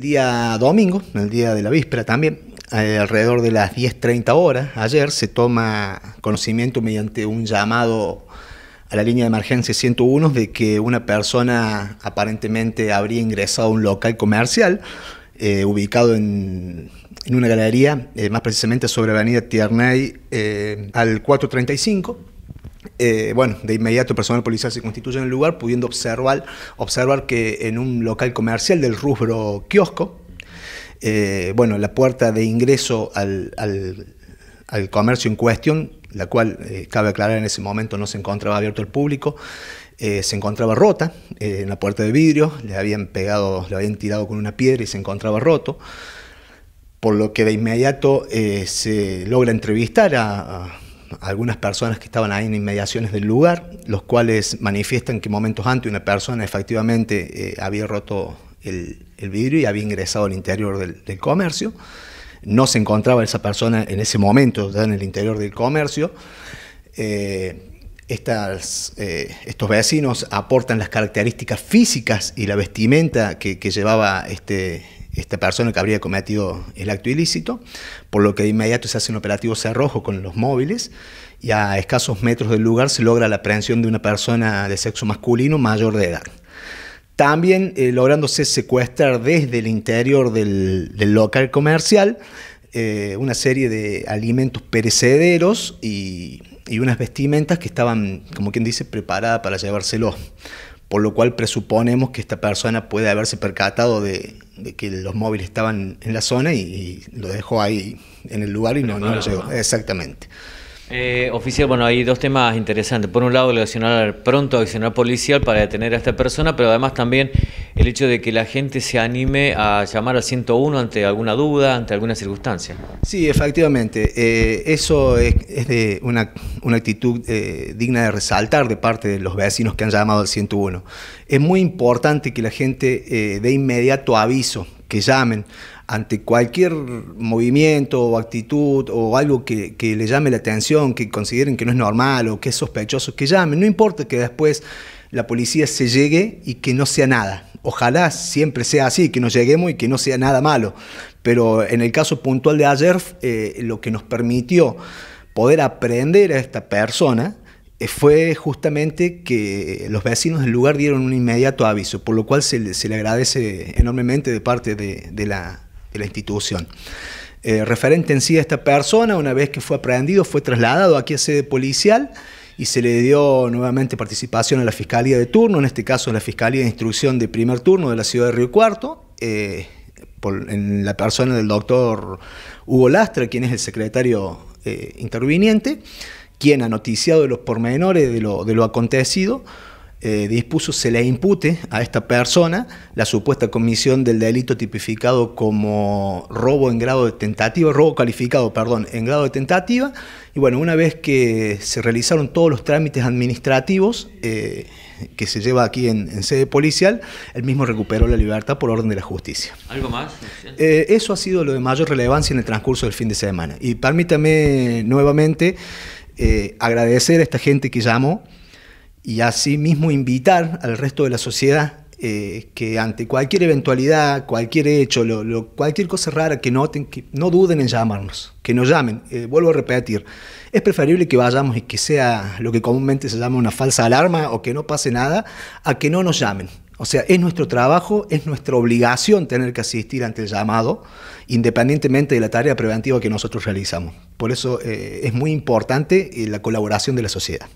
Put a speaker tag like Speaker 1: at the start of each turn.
Speaker 1: día domingo, el día de la víspera también, eh, alrededor de las 10.30 horas, ayer se toma conocimiento mediante un llamado a la línea de emergencia 101 de que una persona aparentemente habría ingresado a un local comercial eh, ubicado en, una galería, eh, más precisamente sobre Avenida Tierney al 435 eh, bueno, de inmediato el personal policial se constituye en el lugar, pudiendo observar, observar que en un local comercial del rubro Kiosco, eh, bueno, la puerta de ingreso al, comercio en cuestión, la cual, eh, cabe aclarar, en ese momento no se encontraba abierto al público, se encontraba rota en la puerta de vidrio, le habían pegado, le habían tirado con una piedra y se encontraba roto, por lo que de inmediato se logra entrevistar a algunas personas que estaban ahí en inmediaciones del lugar, los cuales manifiestan que momentos antes una persona efectivamente eh, había roto el, vidrio y había ingresado al interior del, comercio. No se encontraba esa persona en ese momento ya en el interior del comercio. Eh, eh, estos vecinos aportan las características físicas y la vestimenta que, que llevaba este, esta persona que habría cometido el acto ilícito, por lo que de inmediato se hace un operativo cerrojo con los móviles y a escasos metros del lugar se logra la aprehensión de una persona de sexo masculino mayor de edad. También eh, lográndose secuestrar desde el interior del, local comercial eh, una serie de alimentos perecederos y, y unas vestimentas que estaban, como quien dice, preparadas para llevárselos por lo cual presuponemos que esta persona puede haberse percatado de, que los móviles estaban en la zona y, lo dejó ahí en el lugar y no, llegó. Exactamente. Eh, oficial, bueno, hay dos temas interesantes. Por un lado, el accionar pronto, accionar policial para detener a esta persona, pero además también el hecho de que la gente se anime a llamar al 101 ante alguna duda, ante alguna circunstancia. Sí, efectivamente. Eh, eso es, de una, actitud eh, digna de resaltar de parte de los vecinos que han llamado al 101. Es muy importante que la gente eh, dé inmediato aviso que llamen ante cualquier movimiento o actitud o algo que, le llame la atención, que consideren que no es normal o que es sospechoso, que llamen. No importa que después la policía se llegue y que no sea nada. Ojalá siempre sea así, que nos lleguemos y que no sea nada malo. Pero en el caso puntual de ayer, eh, lo que nos permitió poder aprender a esta persona eh, fue justamente que los vecinos del lugar dieron un inmediato aviso, por lo cual se le, agradece enormemente de parte de, la, institución. Eh, referente en sí a esta persona, una vez que fue aprehendido, fue trasladado aquí a sede policial y se le dio nuevamente participación a la Fiscalía de turno, en este caso a la Fiscalía de Instrucción de primer turno de la ciudad de Río Cuarto. Eh, en la persona del doctor Hugo Lastra, quien es el secretario interviniente quien ha noticiado de los pormenores de lo, de lo acontecido, eh, dispuso se le impute a esta persona la supuesta comisión del delito tipificado como robo en grado de tentativa, robo calificado, perdón, en grado de tentativa. Y bueno, una vez que se realizaron todos los trámites administrativos eh, que se lleva aquí en, sede policial, él mismo recuperó la libertad por orden de la justicia. ¿Algo más? Eh, eso ha sido lo de mayor relevancia en el transcurso del fin de semana. Y permítame nuevamente... Eh, agradecer a esta gente que llamó y asimismo invitar al resto de la sociedad eh, que ante cualquier eventualidad, cualquier hecho, lo, cualquier cosa rara que noten, que no duden en llamarnos, que nos llamen. Eh, vuelvo a repetir, es preferible que vayamos y que sea lo que comúnmente se llama una falsa alarma o que no pase nada, a que no nos llamen. O sea, es nuestro trabajo, es nuestra obligación tener que asistir ante el llamado, independientemente de la tarea preventiva que nosotros realizamos. Por eso eh, es muy importante eh, la colaboración de la sociedad.